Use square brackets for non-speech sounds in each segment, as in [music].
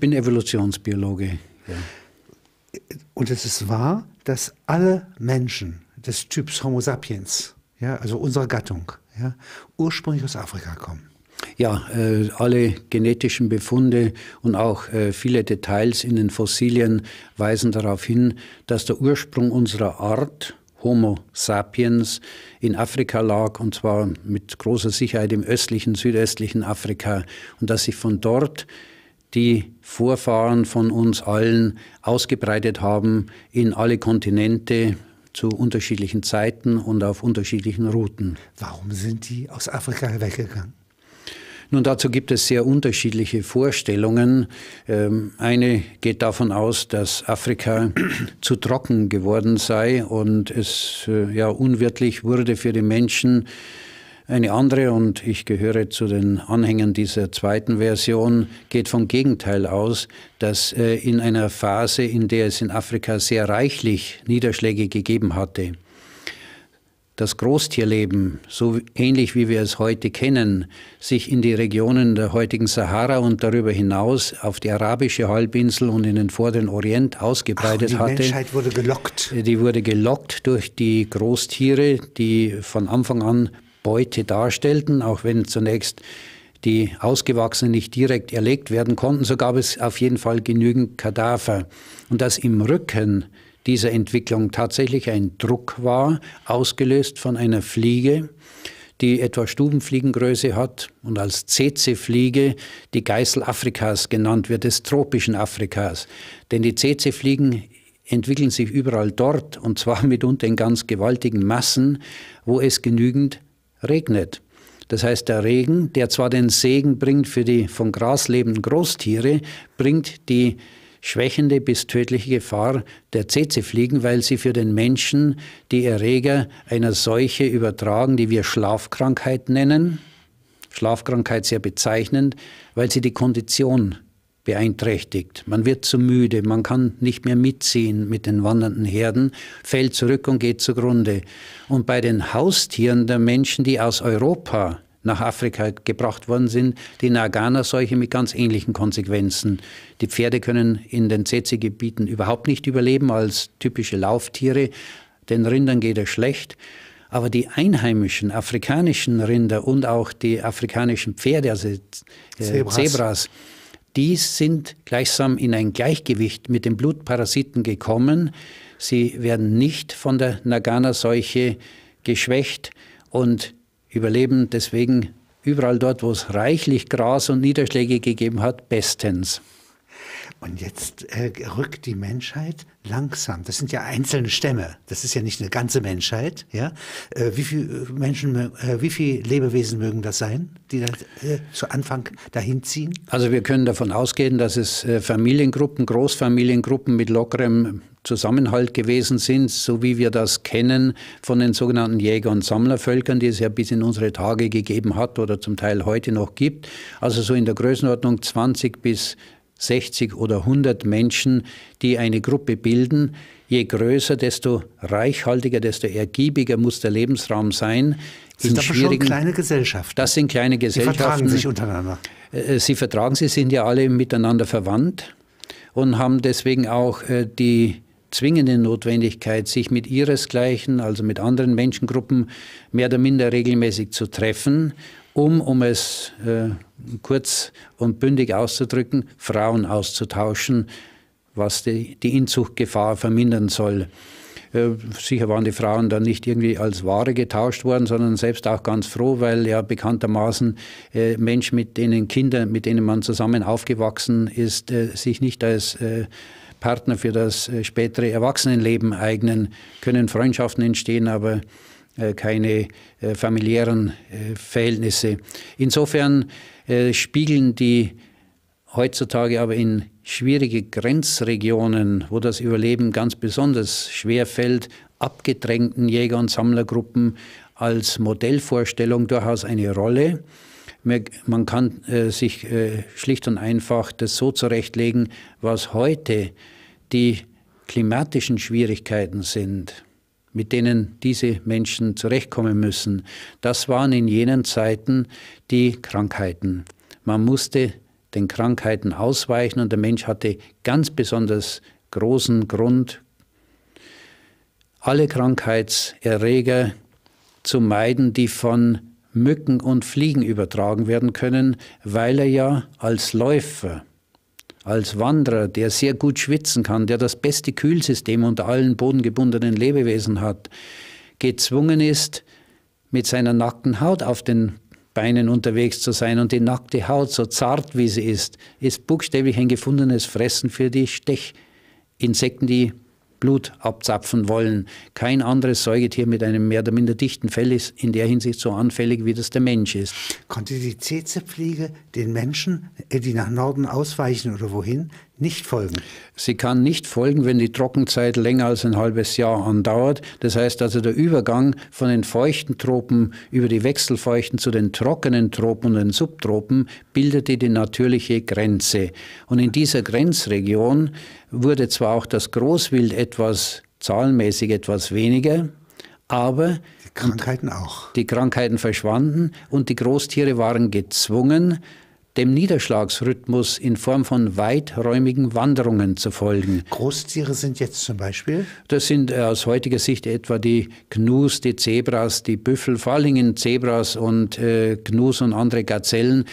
bin Evolutionsbiologe. Ja. Und es ist wahr, dass alle Menschen des Typs Homo sapiens, ja, also unserer Gattung, ja, ursprünglich aus Afrika kommen. Ja, äh, alle genetischen Befunde und auch äh, viele Details in den Fossilien weisen darauf hin, dass der Ursprung unserer Art Homo sapiens in Afrika lag und zwar mit großer Sicherheit im östlichen, südöstlichen Afrika und dass sich von dort die Vorfahren von uns allen ausgebreitet haben in alle Kontinente zu unterschiedlichen Zeiten und auf unterschiedlichen Routen. Warum sind die aus Afrika weggegangen? Nun, dazu gibt es sehr unterschiedliche Vorstellungen. Ähm, eine geht davon aus, dass Afrika [clears throat] zu trocken geworden sei und es äh, ja unwirtlich wurde für die Menschen, eine andere, und ich gehöre zu den Anhängern dieser zweiten Version, geht vom Gegenteil aus, dass äh, in einer Phase, in der es in Afrika sehr reichlich Niederschläge gegeben hatte, das Großtierleben, so ähnlich wie wir es heute kennen, sich in die Regionen der heutigen Sahara und darüber hinaus auf die arabische Halbinsel und in den vorderen Orient ausgebreitet Ach, die hatte. Die Menschheit wurde gelockt. Die wurde gelockt durch die Großtiere, die von Anfang an Beute darstellten, auch wenn zunächst die Ausgewachsenen nicht direkt erlegt werden konnten, so gab es auf jeden Fall genügend Kadaver. Und dass im Rücken dieser Entwicklung tatsächlich ein Druck war, ausgelöst von einer Fliege, die etwa Stubenfliegengröße hat und als cc fliege die Geißel Afrikas genannt wird, des tropischen Afrikas. Denn die cc fliegen entwickeln sich überall dort und zwar [laughs] mitunter in ganz gewaltigen Massen, wo es genügend regnet. Das heißt, der Regen, der zwar den Segen bringt für die von Gras lebenden Großtiere, bringt die schwächende bis tödliche Gefahr der tsetse weil sie für den Menschen die Erreger einer Seuche übertragen, die wir Schlafkrankheit nennen. Schlafkrankheit sehr bezeichnend, weil sie die Kondition beeinträchtigt. Man wird zu müde, man kann nicht mehr mitziehen mit den wandernden Herden, fällt zurück und geht zugrunde. Und bei den Haustieren der Menschen, die aus Europa nach Afrika gebracht worden sind, die Nagana-Seuche mit ganz ähnlichen Konsequenzen. Die Pferde können in den Tsetse-Gebieten überhaupt nicht überleben als typische Lauftiere, den Rindern geht es schlecht. Aber die einheimischen afrikanischen Rinder und auch die afrikanischen Pferde, also äh, Zebras, Zebras die sind gleichsam in ein Gleichgewicht mit den Blutparasiten gekommen. Sie werden nicht von der Nagana-Seuche geschwächt und überleben deswegen überall dort, wo es reichlich Gras und Niederschläge gegeben hat, bestens. Und jetzt äh, rückt die Menschheit langsam. Das sind ja einzelne Stämme. Das ist ja nicht eine ganze Menschheit. Ja, äh, wie viele äh, Menschen, äh, wie viele Lebewesen mögen das sein, die das, äh, zu Anfang dahin ziehen? Also wir können davon ausgehen, dass es äh, Familiengruppen, Großfamiliengruppen mit lockerem Zusammenhalt gewesen sind, so wie wir das kennen von den sogenannten Jäger- und Sammlervölkern, die es ja bis in unsere Tage gegeben hat oder zum Teil heute noch gibt. Also so in der Größenordnung 20 bis 60 oder 100 Menschen, die eine Gruppe bilden. Je größer, desto reichhaltiger, desto ergiebiger muss der Lebensraum sein. Das sind schon kleine Gesellschaften. Das sind kleine Gesellschaften. Sie vertragen sich untereinander. Äh, äh, sie vertragen sie, sind ja alle miteinander verwandt und haben deswegen auch äh, die zwingende Notwendigkeit, sich mit ihresgleichen, also mit anderen Menschengruppen, mehr oder minder regelmäßig zu treffen um, um es äh, kurz und bündig auszudrücken, Frauen auszutauschen, was die, die Inzuchtgefahr vermindern soll. Äh, sicher waren die Frauen dann nicht irgendwie als Ware getauscht worden, sondern selbst auch ganz froh, weil ja bekanntermaßen äh, Menschen, mit denen Kinder, mit denen man zusammen aufgewachsen ist, äh, sich nicht als äh, Partner für das äh, spätere Erwachsenenleben eignen, können Freundschaften entstehen, aber äh, keine äh, familiären äh, Verhältnisse. Insofern spiegeln die heutzutage aber in schwierige Grenzregionen, wo das Überleben ganz besonders schwer fällt, abgedrängten Jäger- und Sammlergruppen als Modellvorstellung durchaus eine Rolle. Man kann sich schlicht und einfach das so zurechtlegen, was heute die klimatischen Schwierigkeiten sind mit denen diese Menschen zurechtkommen müssen, das waren in jenen Zeiten die Krankheiten. Man musste den Krankheiten ausweichen und der Mensch hatte ganz besonders großen Grund, alle Krankheitserreger zu meiden, die von Mücken und Fliegen übertragen werden können, weil er ja als Läufer als Wanderer, der sehr gut schwitzen kann, der das beste Kühlsystem unter allen bodengebundenen Lebewesen hat, gezwungen ist, mit seiner nackten Haut auf den Beinen unterwegs zu sein und die nackte Haut, so zart wie sie ist, ist buchstäblich ein gefundenes Fressen für die Stechinsekten, die Blut abzapfen wollen. Kein anderes Säugetier mit einem mehr oder minder dichten Fell ist in der Hinsicht so anfällig, wie das der Mensch ist. Konnte die Tsetse-Fliege den Menschen, die nach Norden ausweichen oder wohin, nicht folgen? Sie kann nicht folgen, wenn die Trockenzeit länger als ein halbes Jahr andauert. Das heißt also, der Übergang von den feuchten Tropen über die wechselfeuchten zu den trockenen Tropen und den Subtropen bildete die natürliche Grenze. Und in dieser Grenzregion wurde zwar auch das Großwild etwas zahlenmäßig etwas weniger, aber die Krankheiten auch. Die Krankheiten verschwanden und die Großtiere waren gezwungen, dem Niederschlagsrhythmus in Form von weiträumigen Wanderungen zu folgen. Großtiere sind jetzt zum Beispiel? Das sind äh, aus heutiger Sicht etwa die Gnus, die Zebras, die Büffel, vor allen Dingen Zebras und äh, Gnus und andere Gazellen.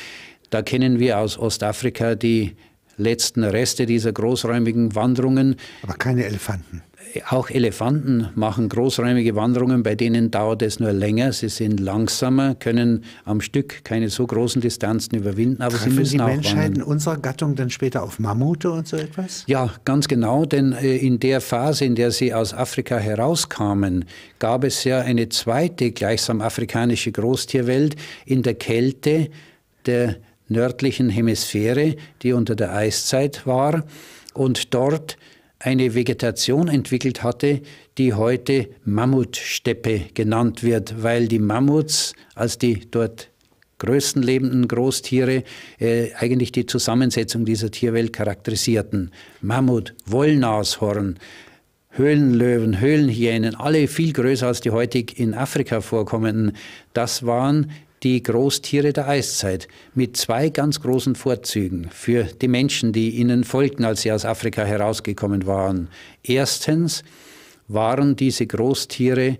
Da kennen wir aus Ostafrika die letzten Reste dieser großräumigen Wanderungen. Aber keine Elefanten. Auch Elefanten machen großräumige Wanderungen, bei denen dauert es nur länger. Sie sind langsamer, können am Stück keine so großen Distanzen überwinden, aber Treffen sie müssen die auch Menschheit wandern. in unserer Gattung dann später auf Mammute und so etwas? Ja, ganz genau, denn äh, in der Phase, in der sie aus Afrika herauskamen, gab es ja eine zweite gleichsam afrikanische Großtierwelt in der Kälte der nördlichen Hemisphäre, die unter der Eiszeit war. Und dort eine Vegetation entwickelt hatte, die heute Mammutsteppe genannt wird, weil die Mammuts als die dort größten lebenden Großtiere äh, eigentlich die Zusammensetzung dieser Tierwelt charakterisierten. Mammut, Wollnashorn, Höhlenlöwen, Höhlenhyänen, alle viel größer als die heutig in Afrika vorkommenden, das waren die Großtiere der Eiszeit mit zwei ganz großen Vorzügen für die Menschen, die ihnen folgten, als sie aus Afrika herausgekommen waren. Erstens waren diese Großtiere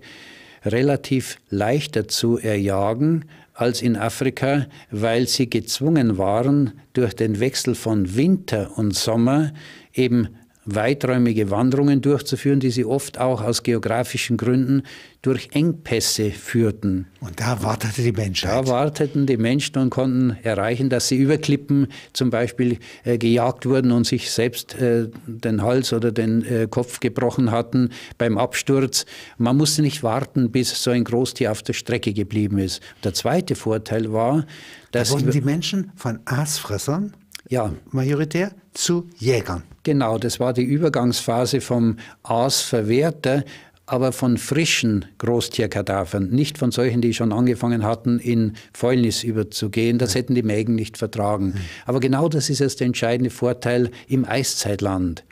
relativ leichter zu erjagen als in Afrika, weil sie gezwungen waren, durch den Wechsel von Winter und Sommer eben weiträumige Wanderungen durchzuführen, die sie oft auch aus geografischen Gründen durch Engpässe führten. Und da wartete die Menschheit. Da warteten die Menschen und konnten erreichen, dass sie über Klippen zum Beispiel äh, gejagt wurden und sich selbst äh, den Hals oder den äh, Kopf gebrochen hatten beim Absturz. Man musste nicht warten, bis so ein Großtier auf der Strecke geblieben ist. Der zweite Vorteil war, dass... Da wurden die Menschen von Aasfressern, ja. majoritär, zu Jägern. Genau, das war die Übergangsphase vom Aasverwerter aber von frischen Großtierkadavern, nicht von solchen, die schon angefangen hatten, in Fäulnis überzugehen. Das hätten die Mägen nicht vertragen. Aber genau das ist jetzt der entscheidende Vorteil im Eiszeitland.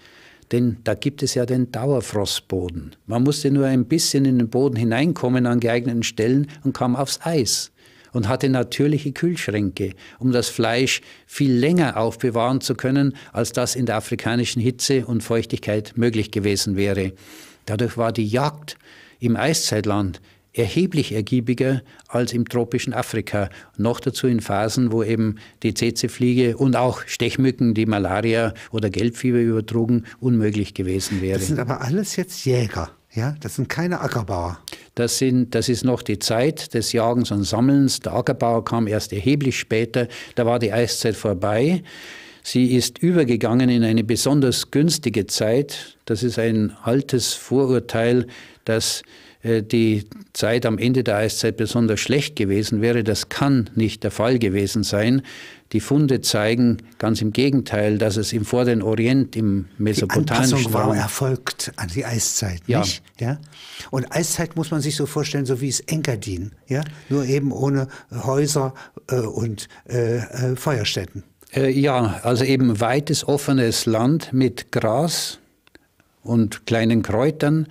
Denn da gibt es ja den Dauerfrostboden. Man musste nur ein bisschen in den Boden hineinkommen an geeigneten Stellen und kam aufs Eis und hatte natürliche Kühlschränke, um das Fleisch viel länger aufbewahren zu können, als das in der afrikanischen Hitze und Feuchtigkeit möglich gewesen wäre. Dadurch war die Jagd im Eiszeitland erheblich ergiebiger als im tropischen Afrika. Noch dazu in Phasen, wo eben die tsetse und auch Stechmücken, die Malaria oder Gelbfieber übertrugen, unmöglich gewesen wären. Das sind aber alles jetzt Jäger. Ja, das sind keine Ackerbauer. Das, sind, das ist noch die Zeit des Jagens und Sammelns. Der Ackerbauer kam erst erheblich später. Da war die Eiszeit vorbei. Sie ist übergegangen in eine besonders günstige Zeit. Das ist ein altes Vorurteil, dass äh, die Zeit am Ende der Eiszeit besonders schlecht gewesen wäre. Das kann nicht der Fall gewesen sein. Die Funde zeigen ganz im Gegenteil, dass es im Vorderen Orient, im mesopotamischen die Anpassung war erfolgt an die Eiszeit, ja. nicht? Ja. Und Eiszeit muss man sich so vorstellen, so wie es Engadin, ja, nur eben ohne Häuser äh, und äh, äh, Feuerstätten. Äh, ja, also eben weites offenes Land mit Gras und kleinen Kräutern,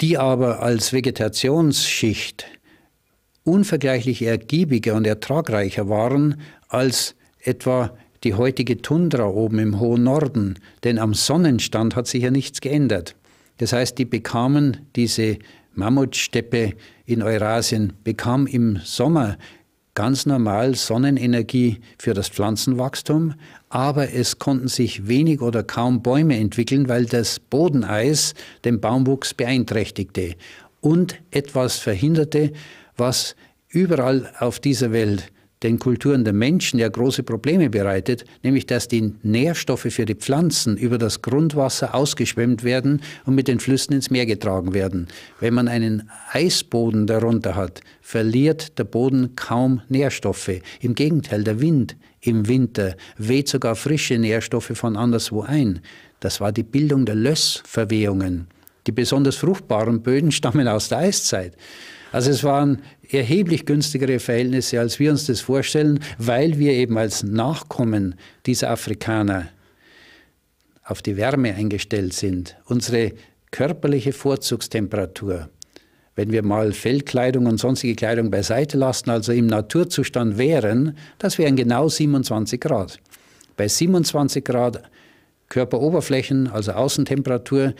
die aber als Vegetationsschicht unvergleichlich ergiebiger und ertragreicher waren als etwa die heutige Tundra oben im hohen Norden, denn am Sonnenstand hat sich ja nichts geändert. Das heißt, die bekamen diese Mammutsteppe in Eurasien, bekam im Sommer ganz normal Sonnenenergie für das Pflanzenwachstum, aber es konnten sich wenig oder kaum Bäume entwickeln, weil das Bodeneis den Baumwuchs beeinträchtigte und etwas verhinderte, was überall auf dieser Welt den Kulturen der Menschen ja große Probleme bereitet, nämlich dass die Nährstoffe für die Pflanzen über das Grundwasser ausgeschwemmt werden und mit den Flüssen ins Meer getragen werden. Wenn man einen Eisboden darunter hat, verliert der Boden kaum Nährstoffe. Im Gegenteil, der Wind im Winter weht sogar frische Nährstoffe von anderswo ein. Das war die Bildung der Lössverwehungen. Die besonders fruchtbaren Böden stammen aus der Eiszeit. Also es waren erheblich günstigere Verhältnisse, als wir uns das vorstellen, weil wir eben als Nachkommen dieser Afrikaner auf die Wärme eingestellt sind. Unsere körperliche Vorzugstemperatur, wenn wir mal Fellkleidung und sonstige Kleidung beiseite lassen, also im Naturzustand wären, das wären genau 27 Grad. Bei 27 Grad Körperoberflächen, also Außentemperatur,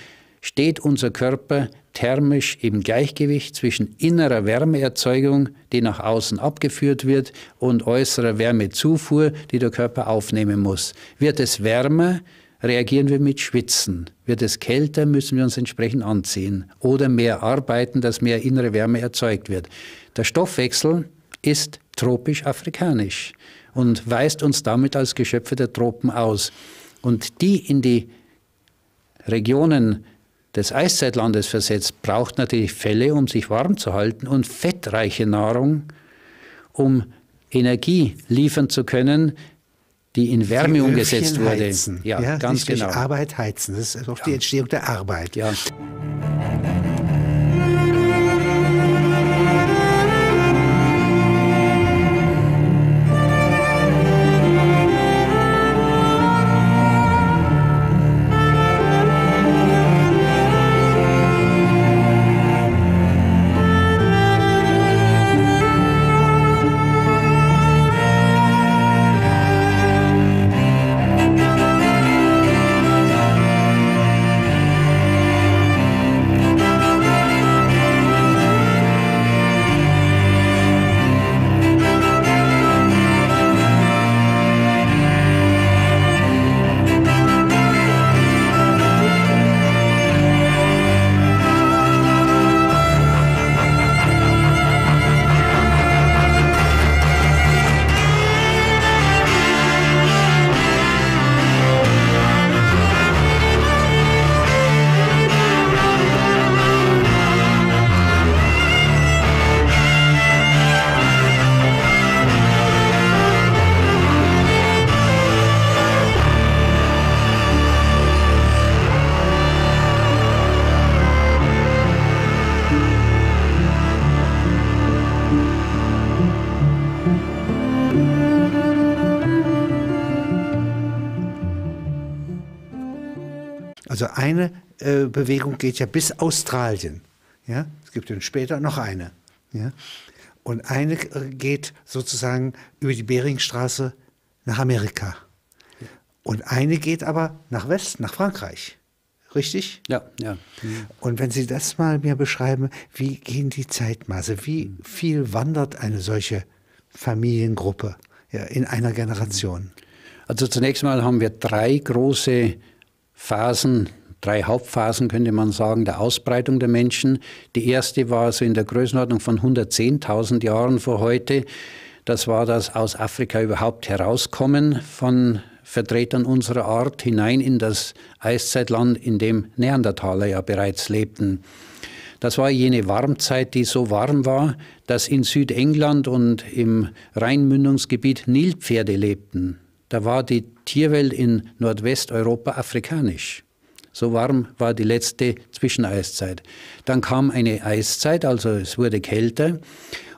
steht unser Körper thermisch im Gleichgewicht zwischen innerer Wärmeerzeugung, die nach außen abgeführt wird, und äußerer Wärmezufuhr, die der Körper aufnehmen muss. Wird es wärmer, reagieren wir mit Schwitzen. Wird es kälter, müssen wir uns entsprechend anziehen oder mehr arbeiten, dass mehr innere Wärme erzeugt wird. Der Stoffwechsel ist tropisch-afrikanisch und weist uns damit als Geschöpfe der Tropen aus. Und die in die Regionen des Eiszeitlandes versetzt, braucht natürlich Felle, um sich warm zu halten und fettreiche Nahrung, um Energie liefern zu können, die in Wärme die umgesetzt wurde. Heizen. Ja, ja, ganz genau. Arbeit heizen, das ist auch ja. die Entstehung der Arbeit. Ja. Also eine äh, Bewegung geht ja bis Australien. Ja? Es gibt dann später noch eine. Ja? Und eine äh, geht sozusagen über die Beringstraße nach Amerika. Und eine geht aber nach Westen, nach Frankreich. Richtig? Ja, ja. Mhm. Und wenn Sie das mal mir beschreiben, wie gehen die Zeitmaße? Wie viel wandert eine solche Familiengruppe ja, in einer Generation? Also zunächst mal haben wir drei große Phasen, drei Hauptphasen könnte man sagen, der Ausbreitung der Menschen. Die erste war so in der Größenordnung von 110.000 Jahren vor heute. Das war das aus Afrika überhaupt herauskommen von Vertretern unserer Art hinein in das Eiszeitland, in dem Neandertaler ja bereits lebten. Das war jene Warmzeit, die so warm war, dass in Südengland und im Rheinmündungsgebiet Nilpferde lebten. Da war die Tierwelt in Nordwesteuropa afrikanisch. So warm war die letzte Zwischeneiszeit. Dann kam eine Eiszeit, also es wurde kälter.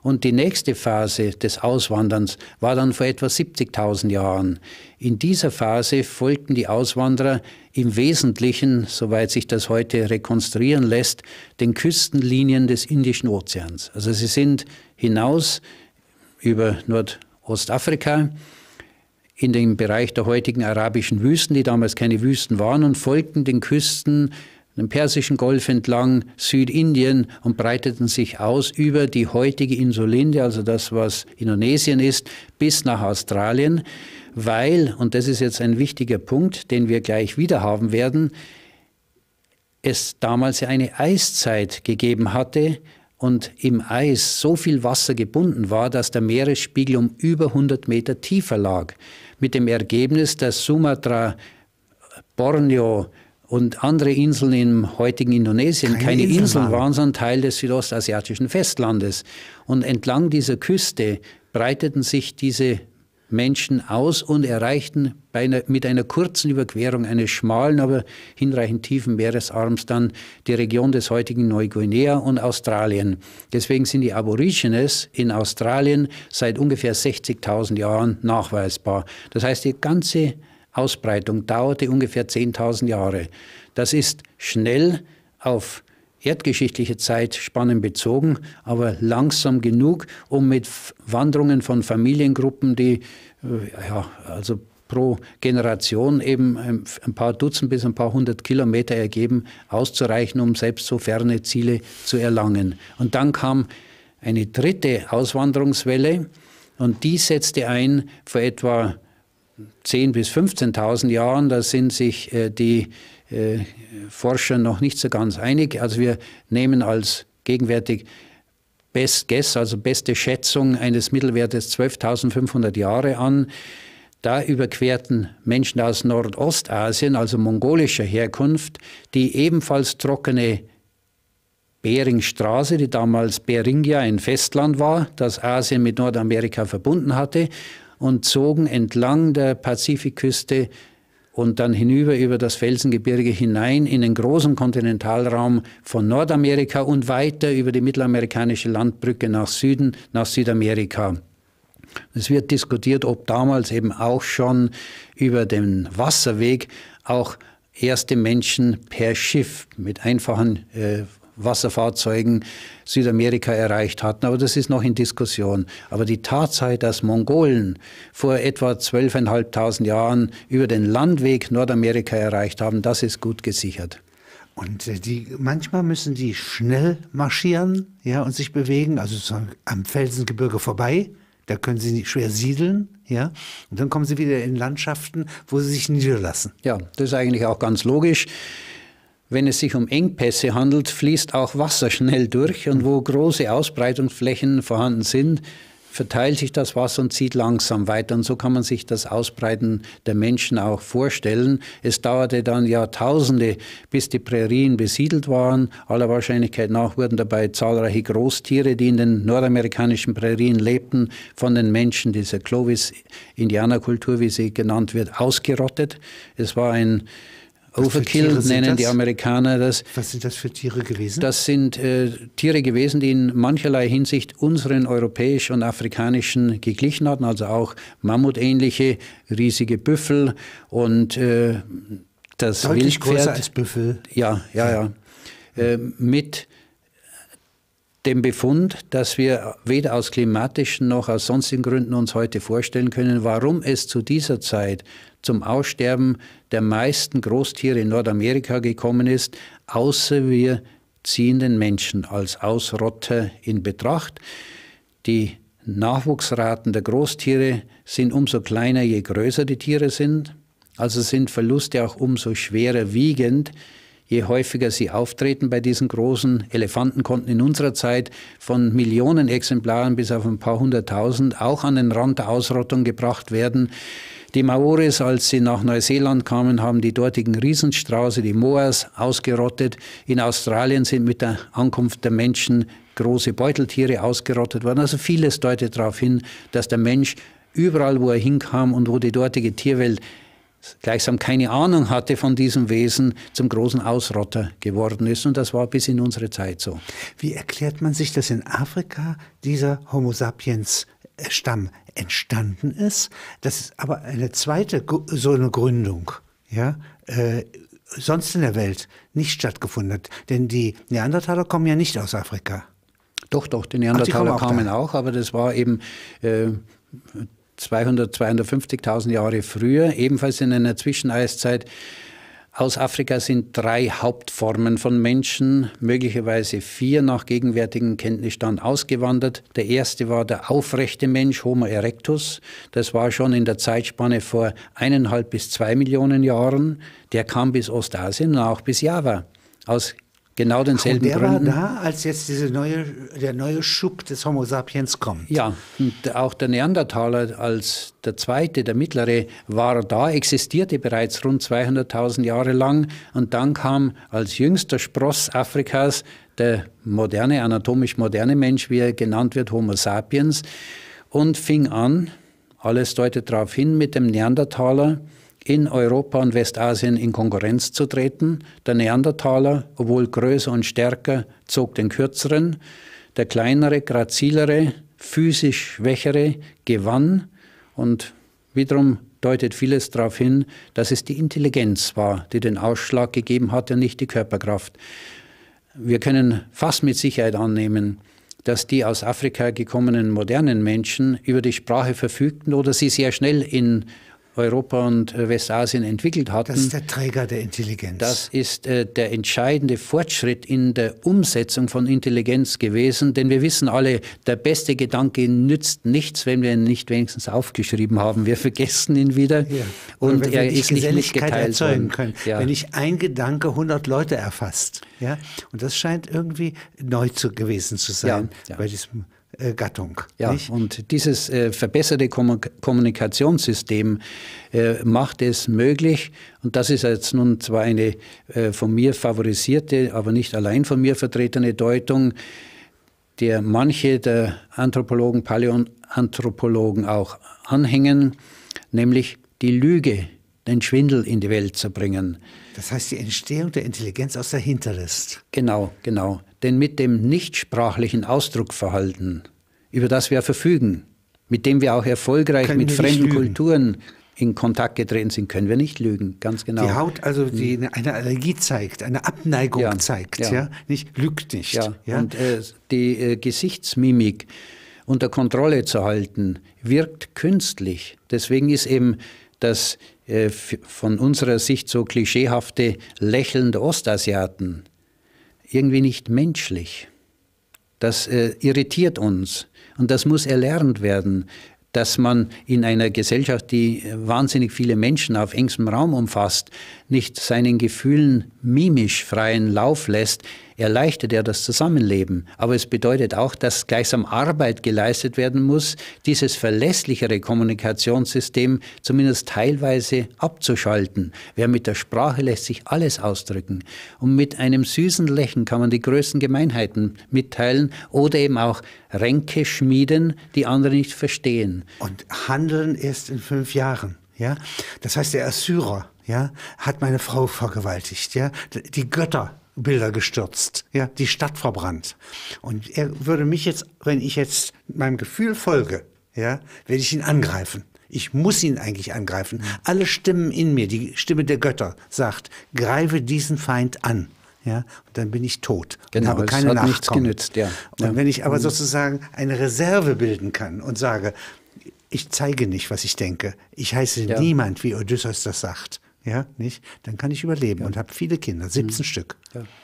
Und die nächste Phase des Auswanderns war dann vor etwa 70.000 Jahren. In dieser Phase folgten die Auswanderer im Wesentlichen, soweit sich das heute rekonstruieren lässt, den Küstenlinien des Indischen Ozeans. Also sie sind hinaus über Nordostafrika in den Bereich der heutigen arabischen Wüsten, die damals keine Wüsten waren, und folgten den Küsten den Persischen Golf entlang, Südindien und breiteten sich aus über die heutige Insulinde, also das, was Indonesien ist, bis nach Australien, weil, und das ist jetzt ein wichtiger Punkt, den wir gleich wieder haben werden, es damals eine Eiszeit gegeben hatte und im Eis so viel Wasser gebunden war, dass der Meeresspiegel um über 100 Meter tiefer lag mit dem Ergebnis, dass Sumatra, Borneo und andere Inseln im heutigen Indonesien keine, keine Inseln, waren, sondern Teil des südostasiatischen Festlandes. Und entlang dieser Küste breiteten sich diese Menschen aus und erreichten einer, mit einer kurzen Überquerung eines schmalen, aber hinreichend tiefen Meeresarms dann die Region des heutigen Neuguinea und Australien. Deswegen sind die Aborigines in Australien seit ungefähr 60.000 Jahren nachweisbar. Das heißt, die ganze Ausbreitung dauerte ungefähr 10.000 Jahre. Das ist schnell auf erdgeschichtliche Zeitspannen bezogen, aber langsam genug, um mit Wanderungen von Familiengruppen, die äh, ja, also pro Generation eben ähm, ein paar Dutzend bis ein paar hundert Kilometer ergeben, auszureichen, um selbst so ferne Ziele zu erlangen. Und dann kam eine dritte Auswanderungswelle und die setzte ein vor etwa 10.000 bis 15.000 Jahren. Da sind sich äh, die äh, Forscher noch nicht so ganz einig. Also wir nehmen als gegenwärtig Best Guess, also beste Schätzung eines Mittelwertes 12.500 Jahre an. Da überquerten Menschen aus Nordostasien, also mongolischer Herkunft, die ebenfalls trockene Beringstraße, die damals Beringia ein Festland war, das Asien mit Nordamerika verbunden hatte, und zogen entlang der Pazifikküste und dann hinüber über das Felsengebirge hinein in den großen Kontinentalraum von Nordamerika und weiter über die mittelamerikanische Landbrücke nach Süden, nach Südamerika. Es wird diskutiert, ob damals eben auch schon über den Wasserweg auch erste Menschen per Schiff mit einfachen äh, Wasserfahrzeugen Südamerika erreicht hatten. Aber das ist noch in Diskussion. Aber die Tatsache, dass Mongolen vor etwa 12.500 Jahren über den Landweg Nordamerika erreicht haben, das ist gut gesichert. Und äh, die, manchmal müssen die schnell marschieren ja, und sich bewegen, also am Felsengebirge vorbei. Da können sie nicht schwer siedeln, ja. Und dann kommen sie wieder in Landschaften, wo sie sich niederlassen. Ja, das ist eigentlich auch ganz logisch. Wenn es sich um Engpässe handelt, fließt auch Wasser schnell durch und wo große Ausbreitungsflächen vorhanden sind, verteilt sich das Wasser und zieht langsam weiter. Und so kann man sich das Ausbreiten der Menschen auch vorstellen. Es dauerte dann Jahrtausende, bis die Prärien besiedelt waren. Aller Wahrscheinlichkeit nach wurden dabei zahlreiche Großtiere, die in den nordamerikanischen Prärien lebten, von den Menschen dieser Clovis-Indianerkultur, wie sie genannt wird, ausgerottet. Es war ein Overkill nennen die Amerikaner das. Was sind das für Tiere gewesen? Das sind äh, Tiere gewesen, die in mancherlei Hinsicht unseren europäischen und afrikanischen geglichen hatten, also auch mammutähnliche riesige Büffel und äh, das Deutlich Wildpferd. größer als Büffel. Ja, ja, ja. ja. Äh, mit dem Befund, dass wir weder aus klimatischen noch aus sonstigen Gründen uns heute vorstellen können, warum es zu dieser Zeit zum Aussterben der meisten Großtiere in Nordamerika gekommen ist, außer wir ziehen den Menschen als Ausrotter in Betracht. Die Nachwuchsraten der Großtiere sind umso kleiner, je größer die Tiere sind. Also sind Verluste auch umso schwerer wiegend, je häufiger sie auftreten bei diesen großen Elefanten konnten in unserer Zeit von Millionen Exemplaren bis auf ein paar hunderttausend auch an den Rand der Ausrottung gebracht werden. Die Maoris, als sie nach Neuseeland kamen, haben die dortigen Riesenstrauße, die Moas, ausgerottet. In Australien sind mit der Ankunft der Menschen große Beuteltiere ausgerottet worden. Also vieles deutet darauf hin, dass der Mensch überall, wo er hinkam und wo die dortige Tierwelt gleichsam keine Ahnung hatte von diesem Wesen, zum großen Ausrotter geworden ist. Und das war bis in unsere Zeit so. Wie erklärt man sich, dass in Afrika dieser Homo sapiens Stamm entstanden ist. Das ist aber eine zweite, so eine Gründung, ja, äh, sonst in der Welt nicht stattgefunden hat. Denn die Neandertaler kommen ja nicht aus Afrika. Doch, doch, die Neandertaler Ach, die kamen, auch, auch, aber das war eben äh, 200, 250.000 Jahre früher, ebenfalls in einer Zwischeneiszeit, aus Afrika sind drei Hauptformen von Menschen, möglicherweise vier nach gegenwärtigem Kenntnisstand ausgewandert. Der erste war der aufrechte Mensch, Homo erectus. Das war schon in der Zeitspanne vor eineinhalb bis zwei Millionen Jahren. Der kam bis Ostasien und auch bis Java. Aus genau denselben Ach, und der Gründen. Der war da, als jetzt diese neue, der neue Schub des Homo sapiens kommt. Ja, und auch der Neandertaler als der zweite, der mittlere, war da, existierte bereits rund 200.000 Jahre lang. Und dann kam als jüngster Spross Afrikas der moderne, anatomisch moderne Mensch, wie er genannt wird, Homo sapiens, und fing an, alles deutet darauf hin, mit dem Neandertaler in Europa und Westasien in Konkurrenz zu treten. Der Neandertaler, obwohl größer und stärker, zog den kürzeren. Der kleinere, grazilere, physisch schwächere gewann und wiederum deutet vieles darauf hin, dass es die Intelligenz war, die den Ausschlag gegeben hat und nicht die Körperkraft. Wir können fast mit Sicherheit annehmen, dass die aus Afrika gekommenen modernen Menschen über die Sprache verfügten oder sie sehr schnell in Europa und äh, Westasien entwickelt hatten. Das ist der Träger der Intelligenz. Das ist äh, der entscheidende Fortschritt in der Umsetzung von Intelligenz gewesen, denn wir wissen alle, der beste Gedanke nützt nichts, wenn wir ihn nicht wenigstens aufgeschrieben haben. Wir vergessen ihn wieder ja. und, und er ist nicht mitgeteilt erzeugen können. Ja. Wenn ich ein Gedanke 100 Leute erfasst, ja, und das scheint irgendwie neu zu gewesen zu sein ja. bei diesem äh, Gattung. Ja, nicht? und dieses äh, verbesserte Kommunikationssystem äh, macht es möglich, und das ist jetzt nun zwar eine äh, von mir favorisierte, aber nicht allein von mir vertretene Deutung, der manche der Anthropologen, Paläoanthropologen auch anhängen, nämlich die Lüge, den Schwindel in die Welt zu bringen. Das heißt, die Entstehung der Intelligenz aus der Hinterlist. Genau, genau denn mit dem nichtsprachlichen Ausdruckverhalten, über das wir verfügen, mit dem wir auch erfolgreich können mit fremden Kulturen in Kontakt getreten sind, können wir nicht lügen, ganz genau. Die Haut, also hm. die eine Allergie zeigt, eine Abneigung ja, zeigt, ja. ja. nicht lügt nicht. Ja, ja. Und äh, die äh, Gesichtsmimik unter Kontrolle zu halten, wirkt künstlich. Deswegen ist eben das äh, von unserer Sicht so klischeehafte Lächeln der Ostasiaten irgendwie nicht menschlich. Das äh, irritiert uns und das muss erlernt werden, dass man in einer Gesellschaft, die äh, wahnsinnig viele Menschen auf engstem Raum umfasst, nicht seinen Gefühlen mimisch freien Lauf lässt, erleichtert er das Zusammenleben. Aber es bedeutet auch, dass gleichsam Arbeit geleistet werden muss, dieses verlässlichere Kommunikationssystem zumindest teilweise abzuschalten. Wer mit der Sprache lässt sich alles ausdrücken. Und mit einem süßen Lächeln kann man die größten Gemeinheiten mitteilen oder eben auch Ränke schmieden, die andere nicht verstehen. Und handeln erst in fünf Jahren ja, das heißt der Assyrer, ja, hat meine Frau vergewaltigt, ja, die Götterbilder gestürzt, ja, die Stadt verbrannt. Und er würde mich jetzt, wenn ich jetzt meinem Gefühl folge, ja, werde ich ihn angreifen. Ich muss ihn eigentlich angreifen. Alle Stimmen in mir, die Stimme der Götter sagt, greife diesen Feind an. Ja, und dann bin ich tot genau, und habe keine Nachkommen. Nichts genützt, ja. Und ja. wenn ich aber mhm. sozusagen eine Reserve bilden kann und sage, ich zeige nicht, was ich denke. Ich heiße ja. niemand, wie Odysseus das sagt. Ja, nicht? Dann kann ich überleben ja. und habe viele Kinder, 17 mhm. Stück.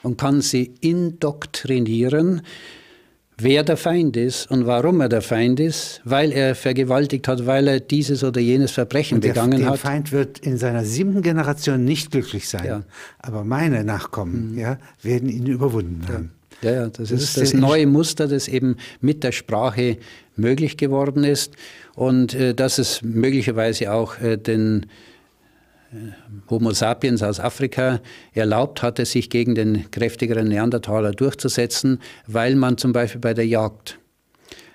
Und kann sie indoktrinieren, wer der Feind ist und warum er der Feind ist, weil er vergewaltigt hat, weil er dieses oder jenes Verbrechen und der, begangen der hat. Der Feind wird in seiner siebten Generation nicht glücklich sein, ja. aber meine Nachkommen mhm. ja, werden ihn überwunden haben. Ja, ja, das, das ist das, neue Muster, das eben mit der Sprache möglich geworden ist und äh, dass es möglicherweise auch äh, den äh, Homo sapiens aus Afrika erlaubt hatte, sich gegen den kräftigeren Neandertaler durchzusetzen, weil man zum Beispiel bei der Jagd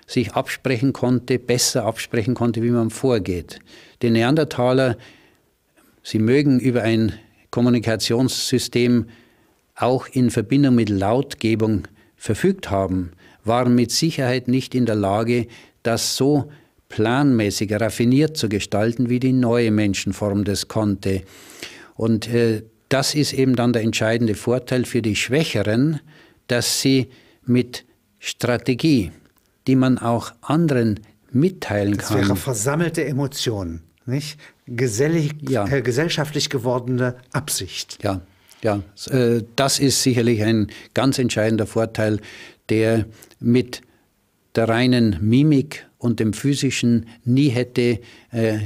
sich absprechen konnte, besser absprechen konnte, wie man vorgeht. Die Neandertaler, sie mögen über ein Kommunikationssystem auch in Verbindung mit Lautgebung verfügt haben, waren mit Sicherheit nicht in der Lage, das so planmäßig, raffiniert zu gestalten, wie die neue Menschenform das konnte. Und äh, das ist eben dann der entscheidende Vorteil für die Schwächeren, dass sie mit Strategie, die man auch anderen mitteilen das kann. Das wäre versammelte Emotionen, nicht? Gesellig, ja. äh, gesellschaftlich gewordene Absicht. Ja. Ja, äh, das ist sicherlich ein ganz entscheidender Vorteil, der mit der reinen Mimik und dem physischen nie hätte äh,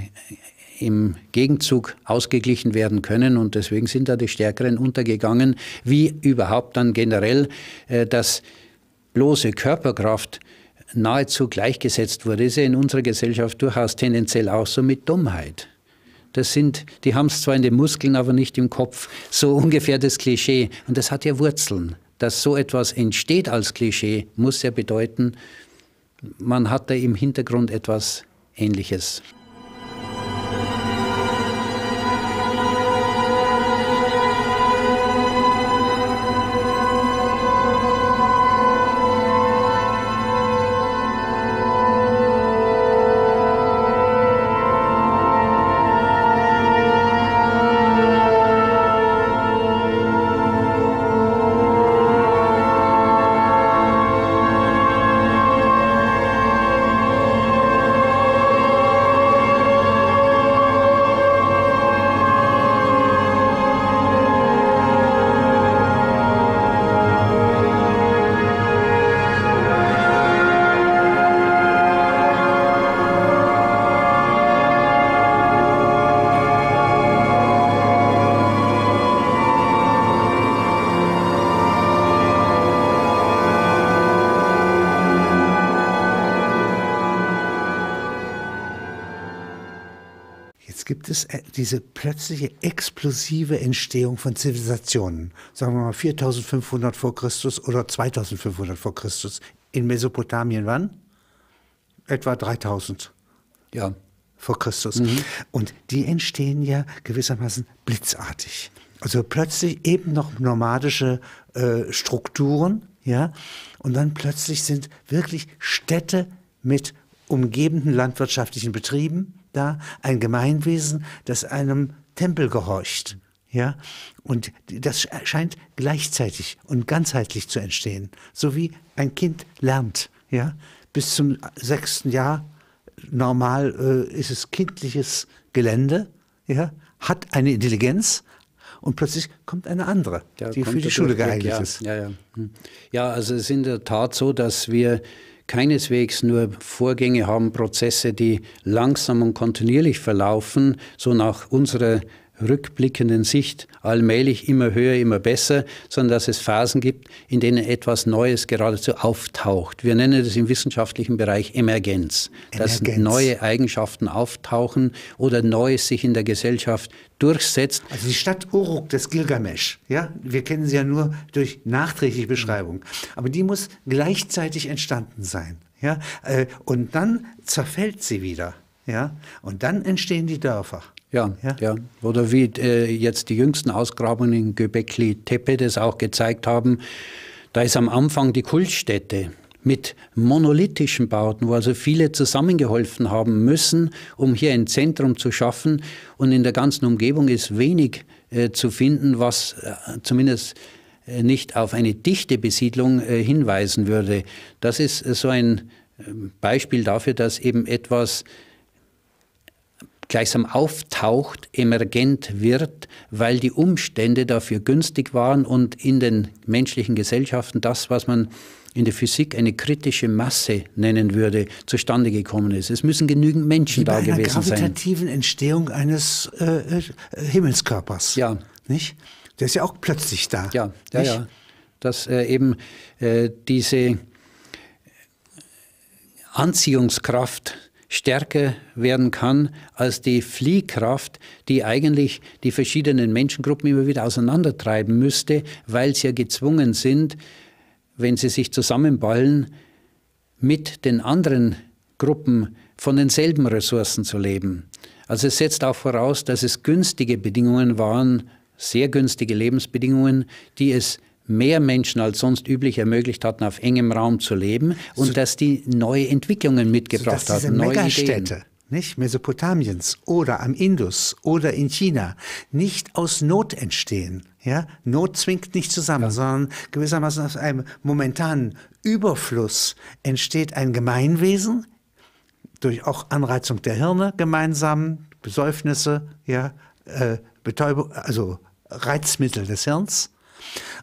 im Gegenzug ausgeglichen werden können und deswegen sind da die Stärkeren untergegangen, wie überhaupt dann generell, äh, dass bloße Körperkraft nahezu gleichgesetzt wurde, ist ja in unserer Gesellschaft durchaus tendenziell auch so mit Dummheit. Das sind, die haben es zwar in den Muskeln, aber nicht im Kopf. So ungefähr das Klischee. Und das hat ja Wurzeln. Dass so etwas entsteht als Klischee, muss ja bedeuten, man hat da im Hintergrund etwas Ähnliches. diese plötzliche explosive Entstehung von Zivilisationen, sagen wir mal 4500 vor Christus oder 2500 vor Christus, in Mesopotamien wann? Etwa 3000. Ja. Vor Christus. Mhm. Und die entstehen ja gewissermaßen blitzartig. Also plötzlich eben noch nomadische äh, Strukturen, ja, und dann plötzlich sind wirklich Städte mit umgebenden landwirtschaftlichen Betrieben, da ein Gemeinwesen, das einem Tempel gehorcht. Ja, und das scheint gleichzeitig und ganzheitlich zu entstehen, so wie ein Kind lernt. Ja, bis zum sechsten Jahr normal äh, ist es kindliches Gelände. Ja, hat eine Intelligenz, und plötzlich kommt eine andere, ja, die für die Schule geeignet ja, ist. Ja, ja. Hm. ja, also es ist in der Tat so, dass wir keineswegs nur Vorgänge haben, Prozesse, die langsam und kontinuierlich verlaufen, so nach unserer rückblickenden Sicht allmählich immer höher, immer besser, sondern dass es Phasen gibt, in denen etwas Neues geradezu auftaucht. Wir nennen das im wissenschaftlichen Bereich Emergenz, Emergenz. dass neue Eigenschaften auftauchen oder Neues sich in der Gesellschaft durchsetzt. Also die Stadt Uruk des Gilgamesch, ja, wir kennen sie ja nur durch nachträgliche Beschreibung, aber die muss gleichzeitig entstanden sein, ja, äh, und dann zerfällt sie wieder. Ja, und dann entstehen die Dörfer. Ja, ja, ja. Oder wie äh, jetzt die jüngsten Ausgrabungen in Göbekli Tepe das auch gezeigt haben, da ist am Anfang die Kultstätte mit monolithischen Bauten, wo also viele zusammengeholfen haben müssen, um hier ein Zentrum zu schaffen. Und in der ganzen Umgebung ist wenig äh, zu finden, was äh, zumindest äh, nicht auf eine dichte Besiedlung äh, hinweisen würde. Das ist äh, so ein ähm, Beispiel dafür, dass eben etwas gleichsam auftaucht, emergent wird, weil die Umstände dafür günstig waren und in den menschlichen Gesellschaften das, was man in der Physik eine kritische Masse nennen würde, zustande gekommen ist. Es müssen genügend Menschen Wie da gewesen sein. Bei einer gravitativen Entstehung eines äh, äh, Himmelskörpers. Ja. Nicht? Der ist ja auch plötzlich da. Ja, ja, ja. Dass äh, eben äh, diese Anziehungskraft stärker werden kann als die Fliehkraft, die eigentlich die verschiedenen Menschengruppen immer wieder auseinandertreiben müsste, weil sie ja gezwungen sind, wenn sie sich zusammenballen, mit den anderen Gruppen von denselben Ressourcen zu leben. Also es setzt auch voraus, dass es günstige Bedingungen waren, sehr günstige Lebensbedingungen, die es mehr Menschen als sonst üblich ermöglicht hatten, auf engem Raum zu leben und so, dass die neue Entwicklungen mitgebracht so, haben, neue Städte. nicht Mesopotamiens oder am Indus oder in China nicht aus Not entstehen. Ja, Not zwingt nicht zusammen, ja. sondern gewissermaßen aus einem momentanen Überfluss entsteht ein Gemeinwesen durch auch Anreizung der Hirne gemeinsam Besäufnisse, ja, äh, Betäubung, also Reizmittel des Hirns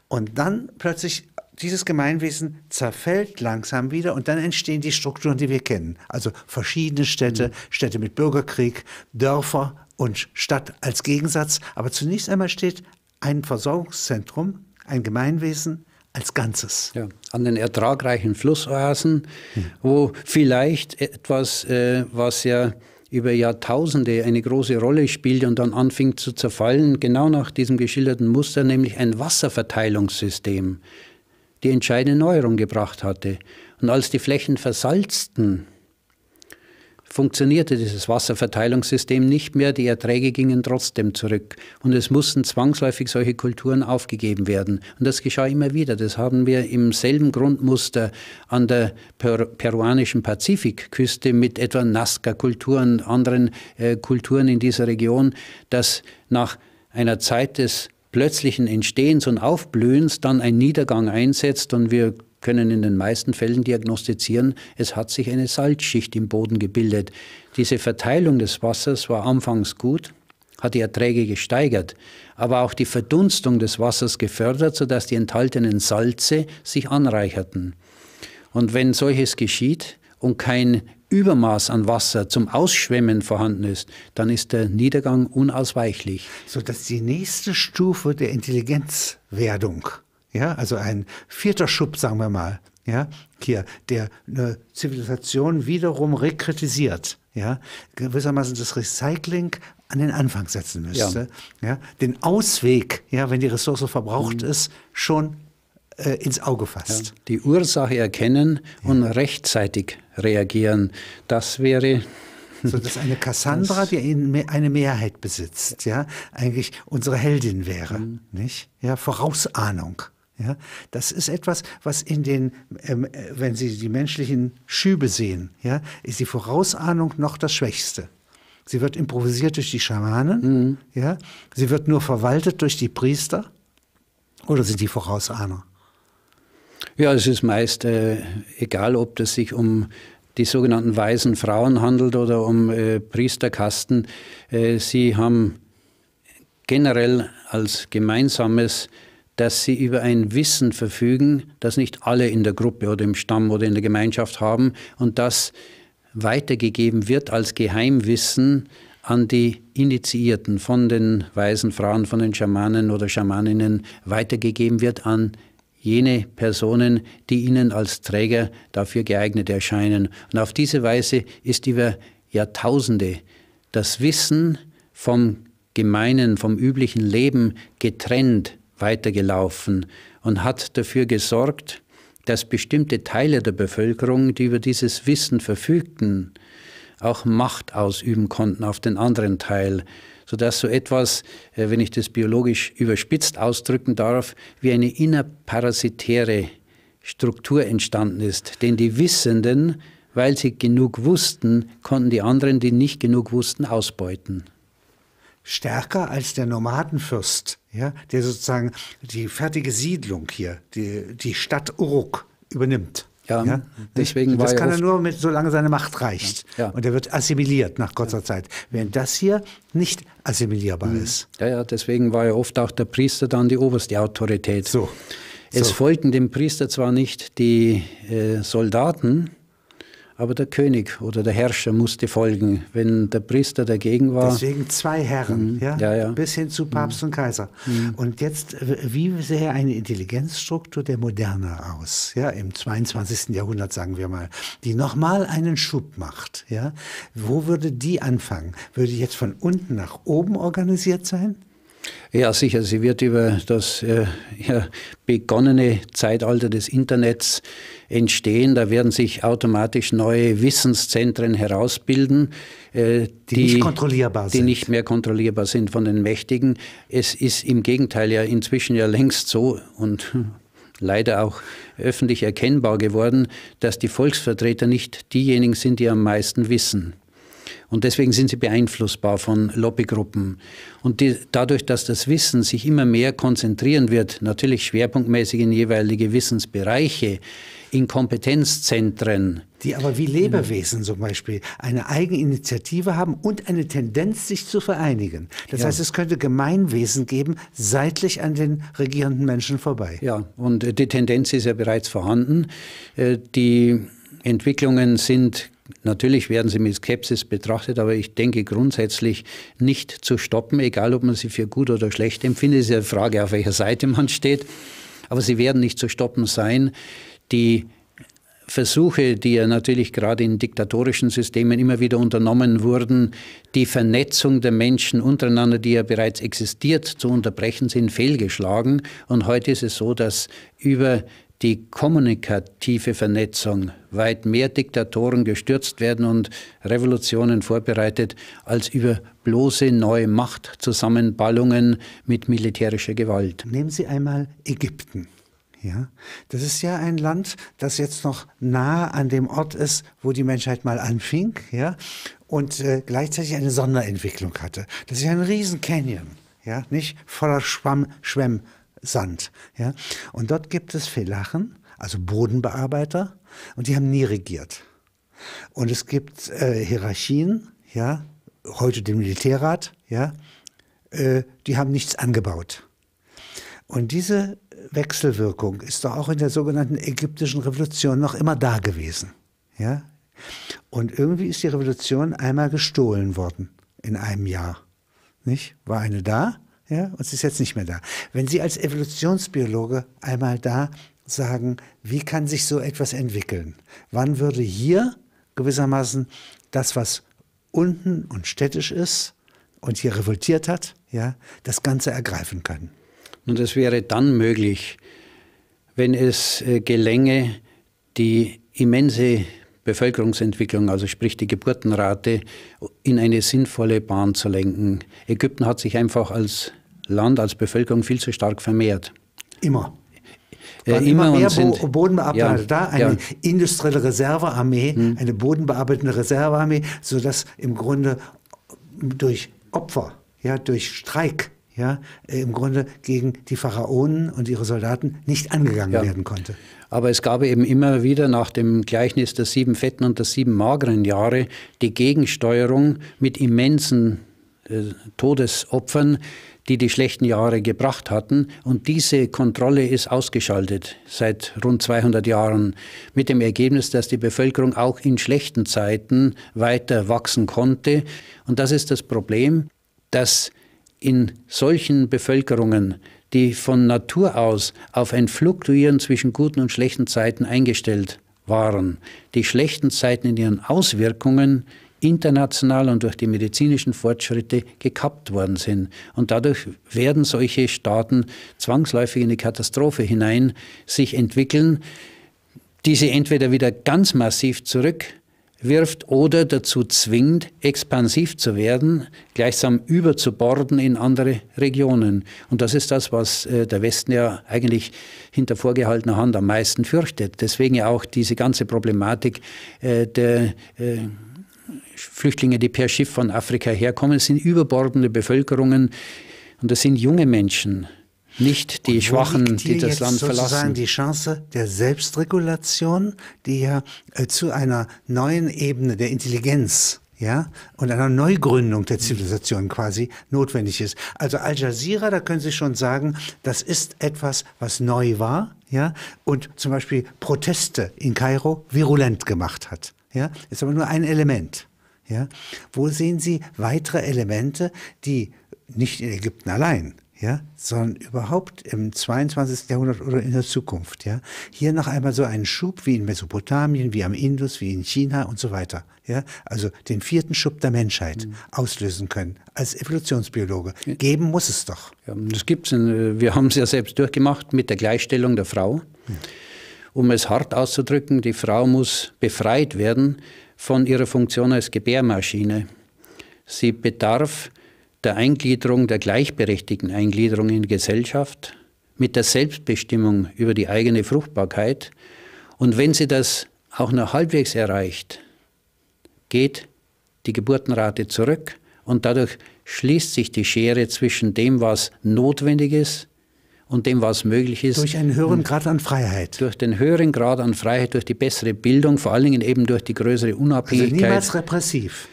und dann plötzlich dieses Gemeinwesen zerfällt langsam wieder und dann entstehen die Strukturen, die wir kennen. Also verschiedene Städte, mhm. Städte mit Bürgerkrieg, Dörfer und Stadt als Gegensatz. Aber zunächst einmal steht ein Versorgungszentrum, ein Gemeinwesen als Ganzes. Ja, an den ertragreichen Flussoasen, mhm. wo vielleicht etwas, äh, was ja über Jahrtausende eine große Rolle spielte und dann anfing zu zerfallen, genau nach diesem geschilderten Muster, nämlich ein Wasserverteilungssystem, die entscheidende Neuerung gebracht hatte. Und als die Flächen versalzten, funktionierte dieses Wasserverteilungssystem nicht mehr, die Erträge gingen trotzdem zurück und es mussten zwangsläufig solche Kulturen aufgegeben werden. Und das geschah immer wieder. Das haben wir im selben Grundmuster an der per peruanischen Pazifikküste mit etwa Nazca-Kulturen, anderen äh, Kulturen in dieser Region, dass nach einer Zeit des plötzlichen Entstehens und Aufblühens dann ein Niedergang einsetzt und wir können in den meisten Fällen diagnostizieren, es hat sich eine Salzschicht im Boden gebildet. Diese Verteilung des Wassers war anfangs gut, hat die Erträge gesteigert, aber auch die Verdunstung des Wassers gefördert, sodass die enthaltenen Salze sich anreicherten. Und wenn solches geschieht und kein Übermaß an Wasser zum Ausschwemmen vorhanden ist, dann ist der Niedergang unausweichlich. So dass die nächste Stufe der Intelligenzwerdung ja, also ein vierter Schub, sagen wir mal, ja, hier, der eine Zivilisation wiederum rekritisiert, ja, gewissermaßen das Recycling an den Anfang setzen müsste, ja, ja den Ausweg, ja, wenn die Ressource verbraucht mhm. ist, schon äh, ins Auge fasst. Ja, die Ursache erkennen ja. und rechtzeitig reagieren, das wäre so dass eine [laughs] Cassandra, die eine Mehrheit besitzt, ja, eigentlich unsere Heldin wäre, mhm. nicht? Ja, Vorausahnung. Ja, das ist etwas, was in den, ähm, äh, wenn Sie die menschlichen Schübe sehen, ja, ist die Vorausahnung noch das Schwächste. Sie wird improvisiert durch die Schamanen, mhm. ja, sie wird nur verwaltet durch die Priester oder sind die Vorausahner? Ja, es ist meist äh, egal, ob das sich um die sogenannten weisen Frauen handelt oder um äh, Priesterkasten. Äh, sie haben generell als gemeinsames dass sie über ein Wissen verfügen, das nicht alle in der Gruppe oder im Stamm oder in der Gemeinschaft haben und das weitergegeben wird als Geheimwissen an die Initiierten von den weisen Frauen, von den Schamanen oder Schamaninnen, weitergegeben wird an jene Personen, die ihnen als Träger dafür geeignet erscheinen. Und auf diese Weise ist über Jahrtausende das Wissen vom gemeinen, vom üblichen Leben getrennt weitergelaufen und hat dafür gesorgt, dass bestimmte Teile der Bevölkerung, die über dieses Wissen verfügten, auch Macht ausüben konnten auf den anderen Teil, sodass so etwas, äh, wenn ich das biologisch überspitzt ausdrücken darf, wie eine innerparasitäre Struktur entstanden ist. Denn die Wissenden, weil sie genug wussten, konnten die anderen, die nicht genug wussten, ausbeuten. Stärker als der Nomadenfürst ja, der sozusagen die fertige Siedlung hier, die, die Stadt Uruk übernimmt. Ja, ja, Deswegen das kann er nur, mit, solange seine Macht reicht. Ja. Und er wird assimiliert nach kurzer ja. Zeit. Während das hier nicht assimilierbar mhm. ist. Ja, ja, deswegen war ja oft auch der Priester dann die oberste Autorität. So. Es so. folgten dem Priester zwar nicht die äh, Soldaten, aber der König oder der Herrscher musste folgen, wenn der Priester dagegen war. Deswegen zwei Herren, mhm. ja? Ja, ja? bis hin zu Papst mhm. und Kaiser. Mhm. Und jetzt, wie sähe eine Intelligenzstruktur der Moderne aus, ja, im 22. Jahrhundert, sagen wir mal, die nochmal einen Schub macht, ja? Wo würde die anfangen? Würde die jetzt von unten nach oben organisiert sein? Ja, sicher. Sie wird über das äh, ja, begonnene Zeitalter des Internets entstehen. Da werden sich automatisch neue Wissenszentren herausbilden, die, äh, die, nicht, kontrollierbar die nicht mehr kontrollierbar sind von den Mächtigen. Es ist im Gegenteil ja inzwischen ja längst so und [laughs] leider auch öffentlich erkennbar geworden, dass die Volksvertreter nicht diejenigen sind, die am meisten wissen. Und deswegen sind sie beeinflussbar von Lobbygruppen. Und die, dadurch, dass das Wissen sich immer mehr konzentrieren wird, natürlich schwerpunktmäßig in jeweilige Wissensbereiche, in Kompetenzzentren. Die aber wie Lebewesen zum Beispiel eine Eigeninitiative haben und eine Tendenz, sich zu vereinigen. Das ja. heißt, es könnte Gemeinwesen geben, seitlich an den regierenden Menschen vorbei. Ja, und äh, die Tendenz ist ja bereits vorhanden. Äh, die Entwicklungen sind Natürlich werden sie mit Skepsis betrachtet, aber ich denke grundsätzlich nicht zu stoppen, egal ob man sie für gut oder schlecht empfindet. Es ist ja die Frage, auf welcher Seite man [laughs] steht. Aber sie werden nicht zu stoppen sein. Die Versuche, die ja natürlich gerade in diktatorischen Systemen immer wieder unternommen wurden, die Vernetzung der Menschen untereinander, die ja bereits existiert, zu unterbrechen, sind fehlgeschlagen. Und heute ist es so, dass über die kommunikative Vernetzung weit mehr Diktatoren gestürzt werden und Revolutionen vorbereitet, als über bloße neue Machtzusammenballungen mit militärischer Gewalt. Nehmen Sie einmal Ägypten. Ja, das ist ja ein Land, das jetzt noch nah an dem Ort ist, wo die Menschheit mal anfing, ja, und äh, gleichzeitig eine Sonderentwicklung hatte. Das ist ja ein riesen Canyon, ja, nicht voller Schwamm, Schwemm, Sand. Ja? Und dort gibt es Felachen, also Bodenbearbeiter, und die haben nie regiert. Und es gibt äh, Hierarchien, ja, heute den Militärrat, ja, äh, die haben nichts angebaut. Und diese Wechselwirkung ist doch auch in der sogenannten ägyptischen Revolution noch immer da gewesen. Ja? Und irgendwie ist die Revolution einmal gestohlen worden in einem Jahr. Nicht? War eine da ja, und sie ist jetzt nicht mehr da. Wenn Sie als Evolutionsbiologe einmal da sagen, wie kann sich so etwas entwickeln? Wann würde hier gewissermaßen das, was unten und städtisch ist und hier revoltiert hat, ja, das Ganze ergreifen können? Nun, das wäre dann möglich, wenn es äh, gelänge, die immense Bevölkerungsentwicklung, also sprich die Geburtenrate, in eine sinnvolle Bahn zu lenken. Ägypten hat sich einfach als Land als Bevölkerung viel zu stark vermehrt. Immer. Äh, immer, mehr sind, Bo Bodenbearbeiter ja, da, eine ja. industrielle Reservearmee, hm. eine bodenbearbeitende Reservearmee, sodass im Grunde durch Opfer, ja, durch Streik, ja, äh, im Grunde gegen die Pharaonen und ihre Soldaten nicht angegangen ja. werden konnte. Aber es gab eben immer wieder nach dem Gleichnis der sieben fetten und der sieben mageren Jahre die Gegensteuerung mit immensen äh, Todesopfern, die die schlechten Jahre gebracht hatten. Und diese Kontrolle ist ausgeschaltet seit rund 200 Jahren mit dem Ergebnis, dass die Bevölkerung auch in schlechten Zeiten weiter wachsen konnte. Und das ist das Problem, dass in solchen Bevölkerungen, die von Natur aus auf ein Fluktuieren zwischen guten und schlechten Zeiten eingestellt waren, die schlechten Zeiten in ihren Auswirkungen international und durch die medizinischen Fortschritte gekappt worden sind. Und dadurch werden solche Staaten zwangsläufig in die Katastrophe hinein sich entwickeln, die sie entweder wieder ganz massiv zurückwirft oder dazu zwingt, expansiv zu werden, gleichsam überzuborden in andere Regionen. Und das ist das, was äh, der Westen ja eigentlich hinter vorgehaltener Hand am meisten fürchtet. Deswegen ja auch diese ganze Problematik äh, der äh, Flüchtlinge, die per Schiff von Afrika herkommen. sind überbordende Bevölkerungen und das sind junge Menschen, nicht die Schwachen, die das Land verlassen. sozusagen die Chance der Selbstregulation, die ja äh, zu einer neuen Ebene der Intelligenz ja, und einer Neugründung der Zivilisation quasi notwendig ist. Also Al Jazeera, da können Sie schon sagen, das ist etwas, was neu war, ja, und zum Beispiel Proteste in Kairo virulent gemacht hat, ja, ist aber nur ein Element. Ja? Wo sehen Sie weitere Elemente, die nicht in Ägypten allein, ja, sondern überhaupt im 22. Jahrhundert oder in der Zukunft, ja, hier noch einmal so einen Schub wie in Mesopotamien, wie am Indus, wie in China und so weiter, ja, also den vierten Schub der Menschheit mhm. auslösen können als Evolutionsbiologe. Geben muss es doch. Ja, das es. Äh, wir haben es ja selbst durchgemacht mit der Gleichstellung der Frau. Mhm. Um es hart auszudrücken, die Frau muss befreit werden von ihrer Funktion als Gebärmaschine. Sie bedarf der Eingliederung, der gleichberechtigten Eingliederung in Gesellschaft, mit der Selbstbestimmung über die eigene Fruchtbarkeit. Und wenn sie das auch nur halbwegs erreicht, geht die Geburtenrate zurück und dadurch schließt sich die Schere zwischen dem, was notwendig ist und dem, was möglich ist. Durch einen höheren Grad an Freiheit. Durch den höheren Grad an Freiheit, durch die bessere Bildung, vor allen Dingen eben durch die größere also Unabhängigkeit. Also niemals repressiv.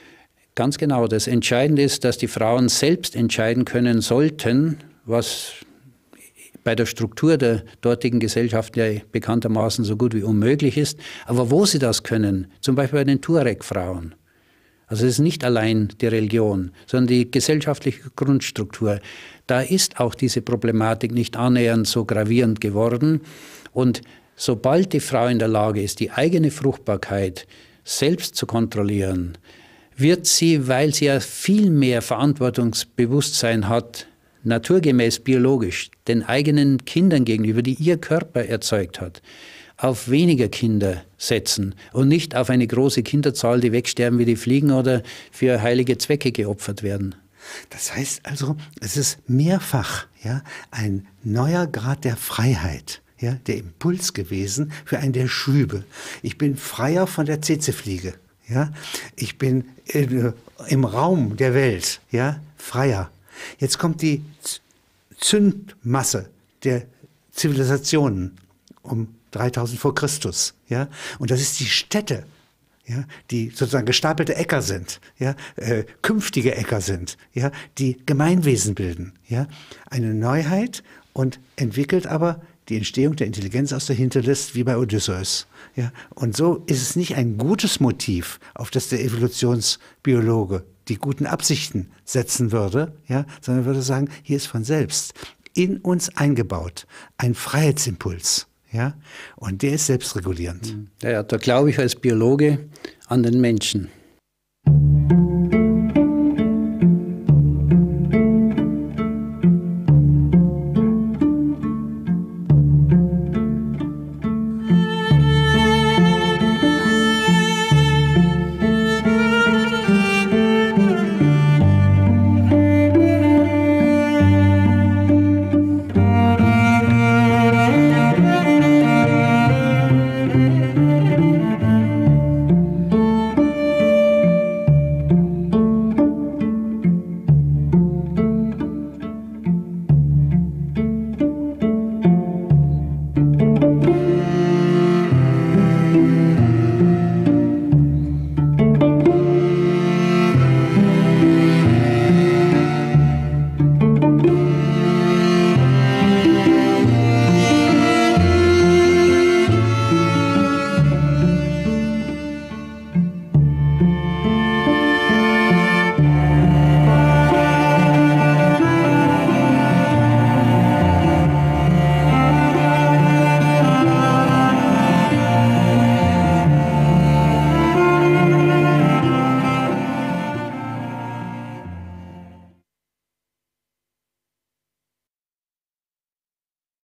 Ganz genau. Das Entscheidende ist, dass die Frauen selbst entscheiden können sollten, was bei der Struktur der dortigen Gesellschaft ja bekanntermaßen so gut wie unmöglich ist. Aber wo sie das können, zum Beispiel bei den Tuareg-Frauen, also es ist nicht allein die Religion, sondern die gesellschaftliche Grundstruktur. Da ist auch diese Problematik nicht annähernd so gravierend geworden. Und sobald die Frau in der Lage ist, die eigene Fruchtbarkeit selbst zu kontrollieren, wird sie, weil sie ja viel mehr Verantwortungsbewusstsein hat, naturgemäß biologisch den eigenen Kindern gegenüber, die ihr Körper erzeugt hat, auf weniger Kinder setzen und nicht auf eine große Kinderzahl, die wegsterben wie die Fliegen oder für heilige Zwecke geopfert werden. Das heißt also, es ist mehrfach ja, ein neuer Grad der Freiheit. Ja, der Impuls gewesen für einen der Schübe. Ich bin freier von der Zitzefliege. Ja? Ich bin in, äh, im Raum der Welt ja? freier. Jetzt kommt die Zündmasse der Zivilisationen um 3000 vor Christus. Ja? Und das ist die Stätte, ja, die sozusagen gestapelte Äcker sind, ja, äh, künftige Äcker sind, ja, die Gemeinwesen bilden. Ja? Eine Neuheit und entwickelt aber die Entstehung der Intelligenz aus der Hinterlist wie bei Odysseus. Ja? Und so ist es nicht ein gutes Motiv, auf das der Evolutionsbiologe die guten Absichten setzen würde, ja, sondern würde sagen, hier ist von selbst in uns eingebaut ein Freiheitsimpuls. Ja? Und der ist selbstregulierend. Ja, da glaube ich als Biologe an den Menschen.